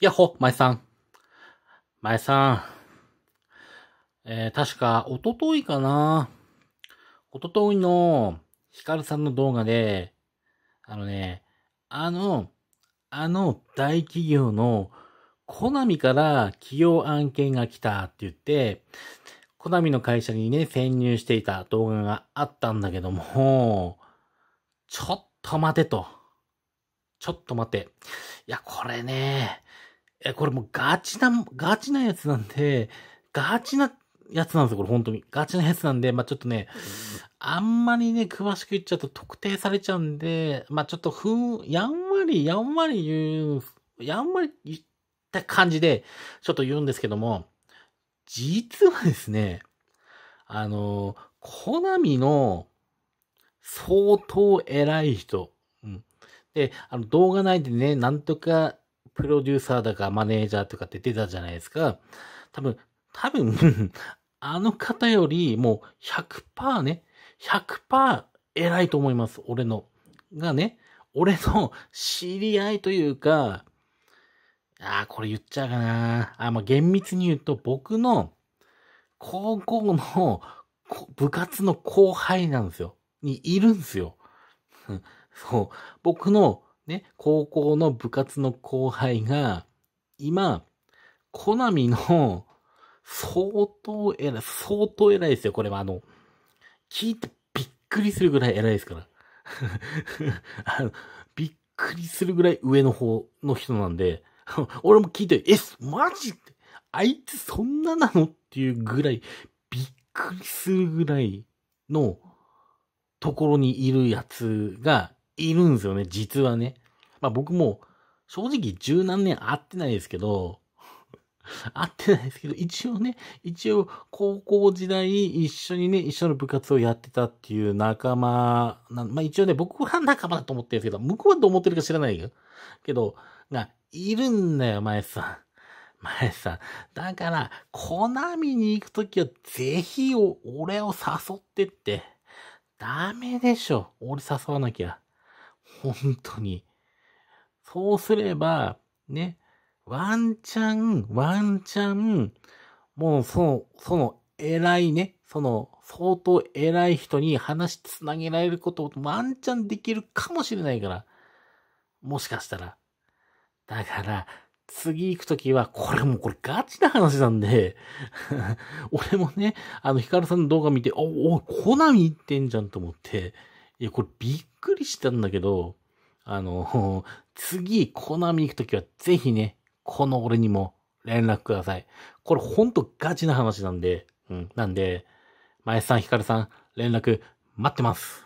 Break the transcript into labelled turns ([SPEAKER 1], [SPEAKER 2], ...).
[SPEAKER 1] やっほ、前さん。前さん。えー、確か、おとといかな。おとといの、ヒカルさんの動画で、あのね、あの、あの大企業の、コナミから企業案件が来たって言って、コナミの会社にね、潜入していた動画があったんだけども、ちょっと待てと。ちょっと待て。いや、これね、え、これもうガチな、ガチなやつなんで、ガチなやつなんですよ、これ本当に。ガチなやつなんで、まあちょっとね、あんまりね、詳しく言っちゃうと特定されちゃうんで、まあちょっとふん、やんわり、やんわり言う、やんわり言った感じで、ちょっと言うんですけども、実はですね、あの、コナミの相当偉い人、うん、で、あの動画内でね、なんとかプロデューサーだかマネージャーとかって出たじゃないですか。多分、多分 あの方よりもう100%ね、100%偉いと思います。俺の。がね、俺の知り合いというか、ああ、これ言っちゃうかな。あまあ、厳密に言うと僕の高校の部活の後輩なんですよ。にいるんですよ。そう。僕のね、高校の部活の後輩が、今、コナミの相当偉い、相当偉いですよ。これはあの、聞いてびっくりするぐらい偉いですから。あのびっくりするぐらい上の方の人なんで、俺も聞いて、え、マジってあいつそんななのっていうぐらい、びっくりするぐらいのところにいるやつがいるんですよね、実はね。まあ僕も、正直十何年会ってないですけど、会ってないですけど、一応ね、一応高校時代一緒にね、一緒の部活をやってたっていう仲間な、まあ一応ね、僕は仲間だと思ってるんですけど、向こうはどう思ってるか知らないよ。けど、が、いるんだよ、前さん。前さん。だから、コナミに行くときは、ぜひ、俺を誘ってって。ダメでしょ。俺誘わなきゃ。本当に。そうすれば、ね、ワンチャン、ワンチャン、もうその、その偉いね、その相当偉い人に話つなげられることをワンチャンできるかもしれないから。もしかしたら。だから、次行くときは、これもうこれガチな話なんで 俺もね、あの、ヒカルさんの動画見て、お、お、コナミ行ってんじゃんと思って、いや、これびっくりしたんだけど、あの、次、コナミ行くときはぜひね、この俺にも連絡ください。これほんとガチな話なんで、うん。なんで、前さん、ひかるさん、連絡待ってます。